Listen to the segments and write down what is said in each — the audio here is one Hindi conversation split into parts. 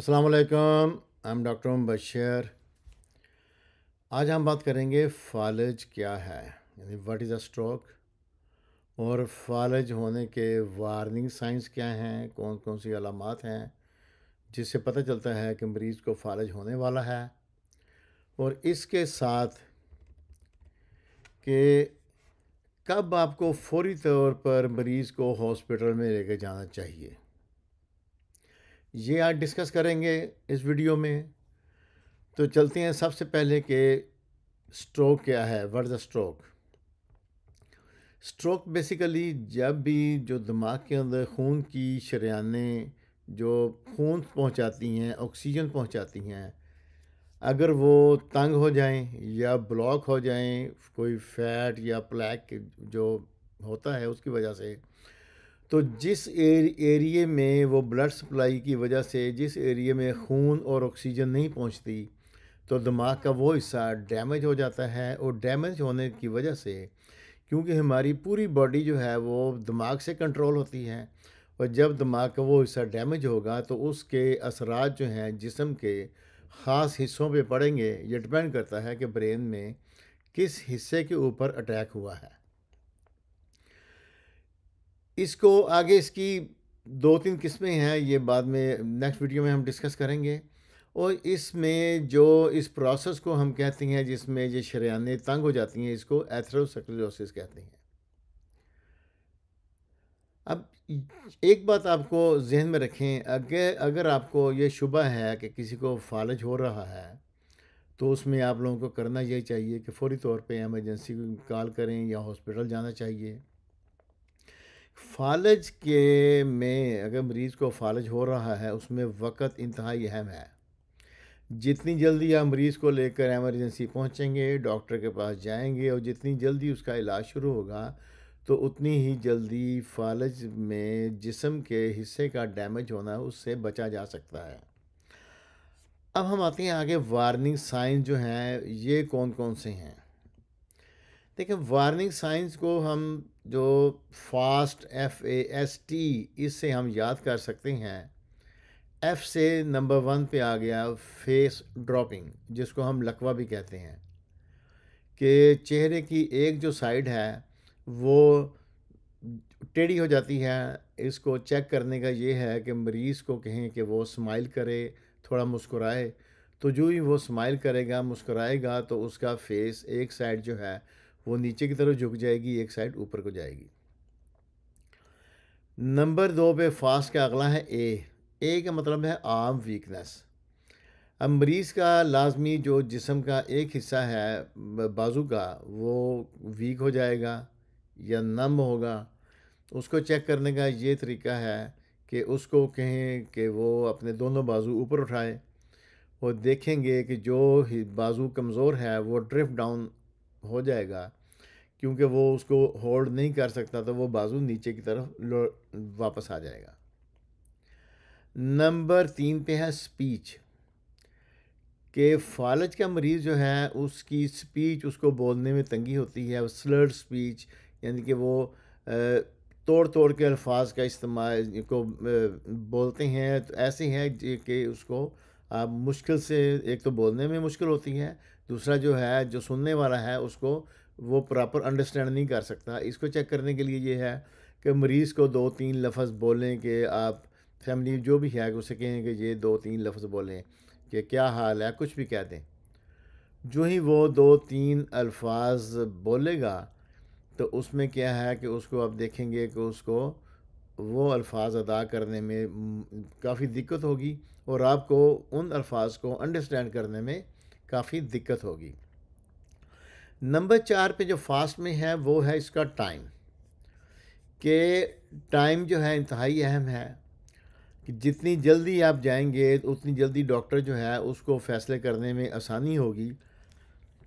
असलकम I am doctor Om Bashir आज हम बात करेंगे फालज क्या है यानी वट इज़ अ स्ट्रोक और फालज होने के वार्निंग साइंस क्या हैं कौन कौन सी अलामत हैं जिससे पता चलता है कि मरीज़ को फालज होने वाला है और इसके साथ कि कब आपको फौरी तौर पर मरीज़ को हॉस्पिटल में लेके जाना चाहिए ये आज डिस्कस करेंगे इस वीडियो में तो चलते हैं सबसे पहले कि स्ट्रोक क्या है word the stroke stroke basically जब भी जो दिमाग के अंदर खून की शरियाने जो खून पहुंचाती हैं ऑक्सीजन पहुंचाती हैं अगर वो तंग हो जाएं या ब्लॉक हो जाएं कोई फैट या प्लैक जो होता है उसकी वजह से तो जिस एरिए में वो ब्लड सप्लाई की वजह से जिस एरिए में खून और ऑक्सीजन नहीं पहुंचती तो दिमाग का वो हिस्सा डैमेज हो जाता है और डैमेज होने की वजह से क्योंकि हमारी पूरी बॉडी जो है वो दिमाग से कंट्रोल होती है और जब दिमाग का वो हिस्सा डैमेज होगा तो उसके असरा जो हैं जिसम के ख़ास हिस्सों पर पड़ेंगे ये डिपेंड करता है कि ब्रेन में किस हिस्से के ऊपर अटैक हुआ है इसको आगे इसकी दो तीन किस्में हैं ये बाद में नेक्स्ट वीडियो में हम डिस्कस करेंगे और इसमें जो इस प्रोसेस को हम कहते हैं जिसमें ये शरियाने तंग हो जाती हैं इसको एथरोसक्लोसिस कहते हैं अब एक बात आपको जहन में रखें अगर अगर आपको ये शुबा है कि किसी को फालज हो रहा है तो उसमें आप लोगों को करना यही चाहिए कि फ़ौरी तौर पे एमरजेंसी कॉल करें या हॉस्पिटल जाना चाहिए फालज के में अगर मरीज़ को फालज हो रहा है उसमें वक़्त इंतहाई अहम है जितनी जल्दी आप मरीज़ को लेकर एमरजेंसी पहुंचेंगे डॉक्टर के पास जाएंगे और जितनी जल्दी उसका इलाज शुरू होगा तो उतनी ही जल्दी फालज में जिसम के हिस्से का डैमेज होना उससे बचा जा सकता है अब हम आते हैं आगे वार्निंग साइंस जो हैं ये कौन कौन से हैं देखिए वार्निंग साइंस को हम जो fast F A S T इससे हम याद कर सकते हैं एफ़ से नंबर वन पे आ गया फेस ड्रॉपिंग जिसको हम लकवा भी कहते हैं कि चेहरे की एक जो साइड है वो टेढ़ी हो जाती है इसको चेक करने का ये है कि मरीज़ को कहें कि वो स्माइल करे थोड़ा मुस्कुराए तो जो ही वो स्माइल करेगा मुस्कुराएगा तो उसका फेस एक साइड जो है वो नीचे की तरफ झुक जाएगी एक साइड ऊपर को जाएगी नंबर दो पे फास्ट का अगला है ए ए का मतलब है आम वीकनेस अब मरीज़ का लाजमी जो जिसम का एक हिस्सा है बाजू का वो वीक हो जाएगा या नम होगा उसको चेक करने का ये तरीका है कि उसको कहें कि वो अपने दोनों बाजू ऊपर उठाए और देखेंगे कि जो बाजू कमज़ोर है वो ड्रिफ्ट डाउन हो जाएगा क्योंकि वो उसको होल्ड नहीं कर सकता तो वो बाजू नीचे की तरफ वापस आ जाएगा नंबर तीन पे है स्पीच के फालज का मरीज़ जो है उसकी स्पीच उसको बोलने में तंगी होती है स्लर्ड स्पीच यानी कि वो तोड़ तोड़ के अल्फाज का इस्तेमाल को बोलते हैं तो ऐसे हैं कि उसको आप मुश्किल से एक तो बोलने में मुश्किल होती है दूसरा जो है जो सुनने वाला है उसको वो प्रॉपर अंडरस्टैंड नहीं कर सकता इसको चेक करने के लिए ये है कि मरीज़ को दो तीन लफ्ज़ बोलें कि आप फैमिली जो भी है उसे कहें कि ये दो तीन लफ्ज़ बोलें कि क्या हाल है कुछ भी कह दें जो ही वो दो तीन अल्फाज बोलेगा तो उसमें क्या है कि उसको आप देखेंगे कि उसको वो अल्फाज अदा करने में काफ़ी दिक्कत होगी और आपको उन अल्फाज को अंडरस्टैंड करने में काफ़ी दिक्कत होगी नंबर चार पे जो फास्ट में है वो है इसका टाइम के टाइम जो है इंतहाई अहम है कि जितनी जल्दी आप जाएंगे तो उतनी जल्दी डॉक्टर जो है उसको फ़ैसले करने में आसानी होगी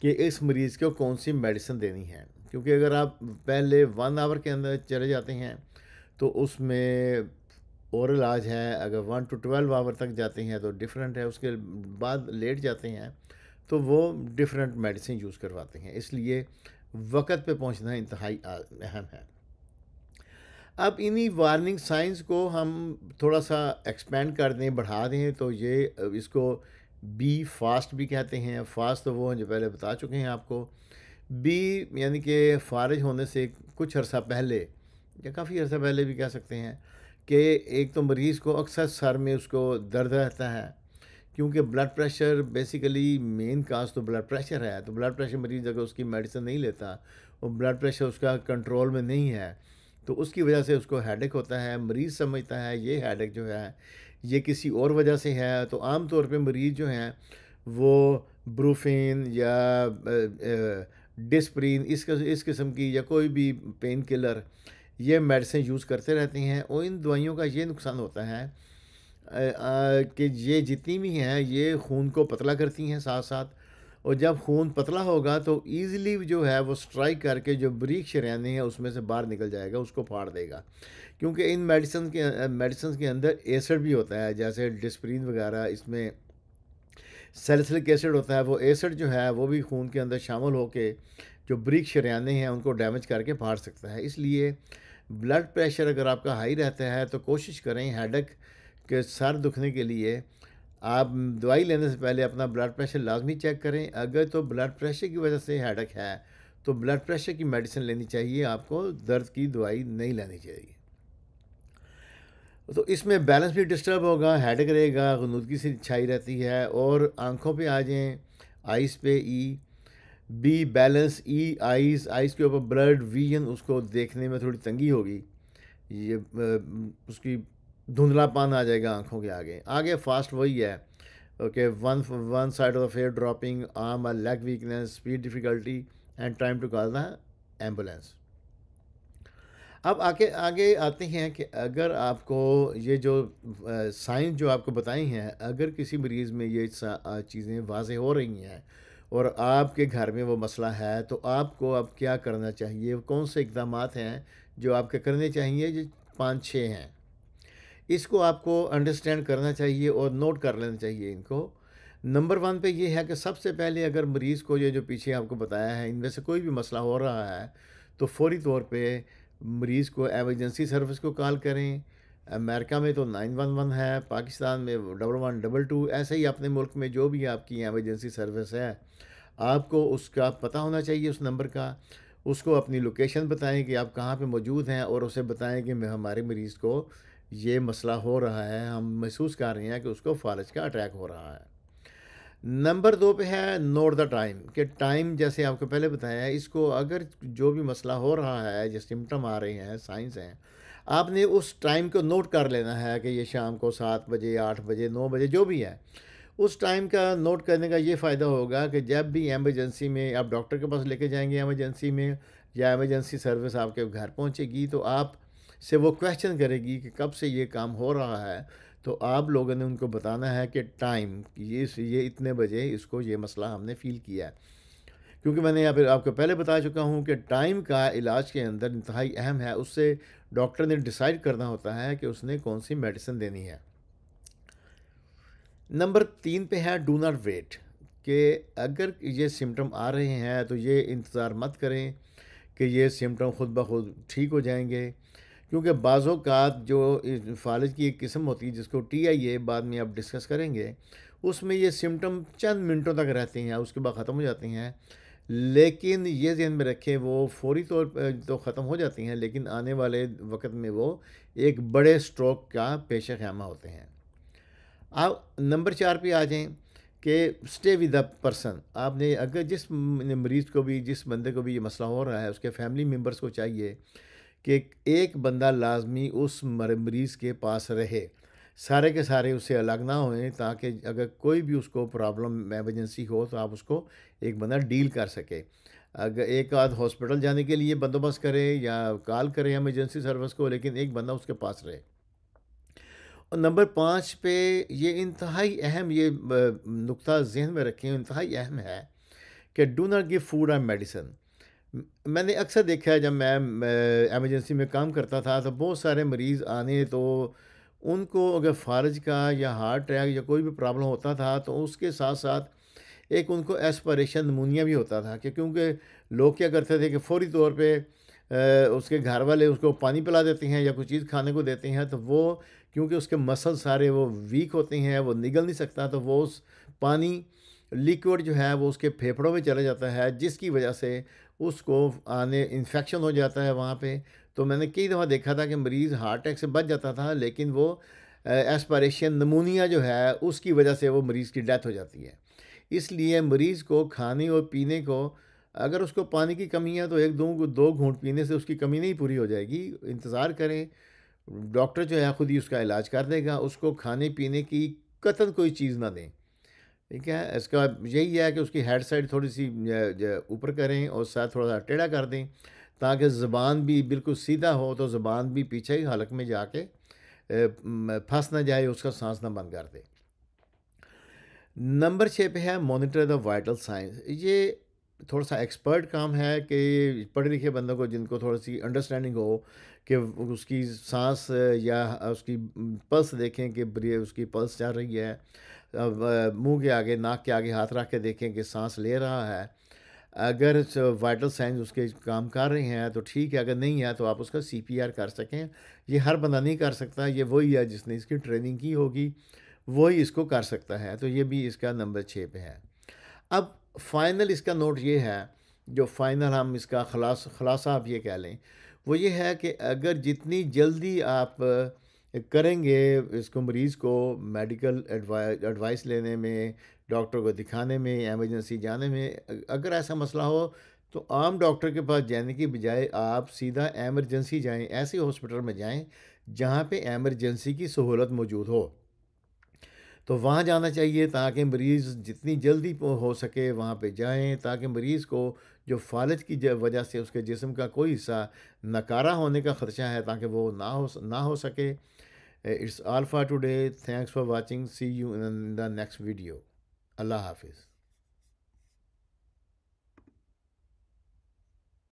कि इस मरीज़ को कौन सी मेडिसिन देनी है क्योंकि अगर आप पहले वन आवर के अंदर चले जाते हैं तो उसमें और इलाज है अगर वन टू ट्वेल्व आवर तक जाते हैं तो डिफरेंट है उसके बाद लेट जाते हैं तो वो डिफरेंट मेडिसिन यूज़ करवाते हैं इसलिए वक़्त पे पहुंचना इंतहाई अहम है अब इन्हीं वार्निंग साइंस को हम थोड़ा सा एक्सपेंड कर दें बढ़ा दें तो ये इसको बी फास्ट भी कहते हैं फास्ट तो वो जो पहले बता चुके हैं आपको बी यानी कि फारिज होने से कुछ अर्सा पहले या काफ़ी अर्सा पहले भी कह सकते हैं कि एक तो मरीज़ को अक्सर सर में उसको दर्द रहता है क्योंकि blood pressure basically main cause तो ब्लड प्रेशर है तो ब्लड प्रेशर मरीज़ अगर उसकी मेडिसिन नहीं लेता और ब्लड प्रेशर उसका कंट्रोल में नहीं है तो उसकी वजह से उसको हेडेक होता है मरीज़ समझता है ये हेडेक जो है ये किसी और वजह से है तो आम तौर पे मरीज़ जो हैं वो ब्रूफिन या डिस्प्रीन इस इस किस्म की या कोई भी पेन किलर ये मेडिसिन यूज़ करते रहते हैं और इन दवाइयों का ये नुकसान होता है कि ये जितनी भी हैं ये खून को पतला करती हैं साथ साथ और जब खून पतला होगा तो ईज़िली जो है वो स्ट्राइक करके जो ब्रिक शरियाने हैं उसमें से बाहर निकल जाएगा उसको फाड़ देगा क्योंकि इन मेडिसन के मेडिसन के अंदर एसिड भी होता है जैसे डिस्प्रीन वगैरह इसमें सेल्सलिक एसिड होता है वो एसिड जो है वो भी खून के अंदर शामिल होकर जो ब्रिक शरियाने हैं उनको डैमेज करके फाड़ सकता है इसलिए ब्लड प्रेशर अगर आपका हाई रहता है तो कोशिश करें हेडक कि सर दुखने के लिए आप दवाई लेने से पहले अपना ब्लड प्रेशर लाजमी चेक करें अगर तो ब्लड प्रेशर की वजह से हेडक है तो ब्लड प्रेशर की मेडिसिन लेनी चाहिए आपको दर्द की दवाई नहीं लेनी चाहिए तो इसमें बैलेंस भी डिस्टर्ब होगा हेडक रहेगा गनूदगी से छाई रहती है और आँखों पे आ जाएँ आइस पे E B balance E eyes eyes के ऊपर ब्लड विजन उसको देखने में थोड़ी तंगी होगी ये उसकी पान आ जाएगा आंखों के आगे आगे फास्ट वही है okay one one side of air dropping arm or leg weakness speed difficulty and time to call the ambulance अब आगे आगे आते हैं कि अगर आपको ये जो साइंस जो आपको बताई हैं अगर किसी मरीज़ में ये चीज़ें वाज हो रही हैं और आपके घर में वो मसला है तो आपको अब क्या करना चाहिए कौन से इकदाम हैं जो आपके करने चाहिए जो पाँच छः हैं इसको आपको अंडरस्टैंड करना चाहिए और नोट कर लेना चाहिए इनको नंबर वन पे ये है कि सबसे पहले अगर मरीज़ को ये जो पीछे आपको बताया है इनमें से कोई भी मसला हो रहा है तो फौरी तौर पे मरीज़ को एमरजेंसी सर्विस को कॉल करें अमेरिका में तो नाइन वन वन है पाकिस्तान में डबल वन डबल टू ऐसे ही अपने मुल्क में जो भी आपकी एमरजेंसी सर्विस है आपको उसका पता होना चाहिए उस नंबर का उसको अपनी लोकेशन बताएं कि आप कहाँ पे मौजूद हैं और उसे बताएं कि हमारे मरीज़ को ये मसला हो रहा है हम महसूस कर रहे हैं कि उसको फारिज का अटैक हो रहा है नंबर दो पे है नोट द टाइम कि टाइम जैसे आपको पहले बताया इसको अगर जो भी मसला हो रहा है जो सिम्टम आ रहे हैं साइंस हैं आपने उस टाइम को नोट कर लेना है कि ये शाम को सात बजे आठ बजे नौ बजे जो भी है उस टाइम का नोट करने का ये फ़ायदा होगा कि जब भी एमरजेंसी में आप डॉक्टर के पास लेके जाएंगे एमरजेंसी में या एमरजेंसी सर्विस आपके घर पहुंचेगी तो आप से वो क्वेश्चन करेगी कि कब से ये काम हो रहा है तो आप लोगों ने उनको बताना है कि टाइम ये ये इतने बजे इसको ये मसला हमने फ़ील किया है क्योंकि मैंने यहाँ पर आपको पहले बता चुका हूँ कि टाइम का इलाज के अंदर इंतहाई अहम है उससे डॉक्टर ने डिसाइड करना होता है कि उसने कौन सी मेडिसिन देनी है नंबर तीन पे है डू नॉट वेट कि अगर ये सिम्टम आ रहे हैं तो ये इंतज़ार मत करें कि ये सिम्टम खुद ब खुद ठीक हो जाएंगे क्योंकि बाज़ात जो फालज की एक किस्म होती है जिसको टी आई ए बाद में आप डिस्कस करेंगे उसमें ये सिम्टम चंद मिनटों तक रहते हैं उसके बाद ख़त्म हो जाती हैं लेकिन ये जहन में रखें वो फौरी तौर पर तो ख़त्म हो जाती हैं लेकिन आने वाले वक्त में वो एक बड़े स्ट्रोक का पेश ख़्यामा होते हैं आप नंबर चार पे आ जाएं कि स्टे विद द पर्सन आपने अगर जिस मरीज़ को भी जिस बंदे को भी ये मसला हो रहा है उसके फैमिली मेम्बर्स को चाहिए कि एक बंदा लाजमी उस मरीज़ के पास रहे सारे के सारे उससे अलग ना हो ताकि अगर कोई भी उसको प्रॉब्लम एमरजेंसी हो तो आप उसको एक बंदा डील कर सके अगर एक आध हॉस्पिटल जाने के लिए बंदोबस्त करे या कॉल करें एमरजेंसी सर्विस को लेकिन एक बंदा उसके पास रहे और नंबर पाँच पे ये इंतहाई अहम ये नुकता जहन में रखें इंतहाई अहम है कि do not give food and medicine मैंने अक्सर देखा है जब मैं एमरजेंसी में काम करता था तो बहुत सारे मरीज़ आने तो उनको अगर फारज का या हार्ट अटैक या कोई भी प्रॉब्लम होता था तो उसके साथ साथ एक उनको एस्परेशन नमूनिया भी होता था कि क्योंकि लोग क्या करते थे कि फौरी तौर पे उसके घर वाले उसको पानी पिला देते हैं या कुछ चीज़ खाने को देते हैं तो वो क्योंकि उसके मसल सारे वो वीक होते हैं वो निगल नहीं सकता तो वो उस पानी लिक्विड जो है वो उसके फेफड़ों में चला जाता है जिसकी वजह से उसको आने इन्फेक्शन हो जाता है वहाँ पे तो मैंने कई दफ़ा देखा था कि मरीज़ हार्ट अटैक से बच जाता था लेकिन वो एस्पारेशन नमूनिया जो है उसकी वजह से वो मरीज़ की डेथ हो जाती है इसलिए मरीज़ को खाने और पीने को अगर उसको पानी की कमी है तो एक दो दो घूंट पीने से उसकी कमी नहीं पूरी हो जाएगी इंतज़ार करें डॉक्टर जो है ख़ुद ही उसका इलाज कर देगा उसको खाने पीने की कतन कोई चीज़ ना दें ठीक है इसका यही है कि उसकी हेड साइड थोड़ी सी ऊपर करें और साथ थोड़ा सा टेढ़ा कर दें ताकि ज़बान भी बिल्कुल सीधा हो तो ज़बान भी पीछे ही हलक में जाके फंस ना जाए उसका सांस ना बंद कर दे नंबर छः पे है मॉनिटर द वाइटल साइंस ये थोड़ा सा एक्सपर्ट काम है कि पढ़े लिखे बंदों को जिनको थोड़ी सी अंडरस्टैंडिंग हो कि उसकी सांस या उसकी पल्स देखें कि उसकी पल्स चल रही है मुंह के आगे नाक के आगे हाथ रख के देखें कि सांस ले रहा है अगर वाइटल साइंस उसके काम कर रहे हैं तो ठीक है अगर नहीं है तो आप उसका सी कर सकें ये हर बंदा नहीं कर सकता ये वही है जिसने इसकी ट्रेनिंग की होगी वही इसको कर सकता है तो ये भी इसका नंबर छः पे है अब फाइनल इसका नोट ये है जो फाइनल हम इसका खलास खलासा आप ये कह लें वो ये है कि अगर जितनी जल्दी आप करेंगे इसको मरीज़ को मेडिकल एडवाइस लेने में डॉक्टर को दिखाने में एमरजेंसी जाने में अगर ऐसा मसला हो तो आम डॉक्टर के पास जाने की बजाय आप सीधा एमरजेंसी जाएं ऐसे हॉस्पिटल में जाएं जहां पे एमरजेंसी की सहूलत मौजूद हो तो वहाँ जाना चाहिए ताकि मरीज़ जितनी जल्दी हो सके वहाँ पे जाएं ताकि मरीज़ को जो फालज की वजह से उसके जिसम का कोई हिस्सा नकारा होने का ख़र्चा है ताकि वो ना हो ना हो सके it's all for today thanks for watching see you in the next video अल्लाह हाफिज़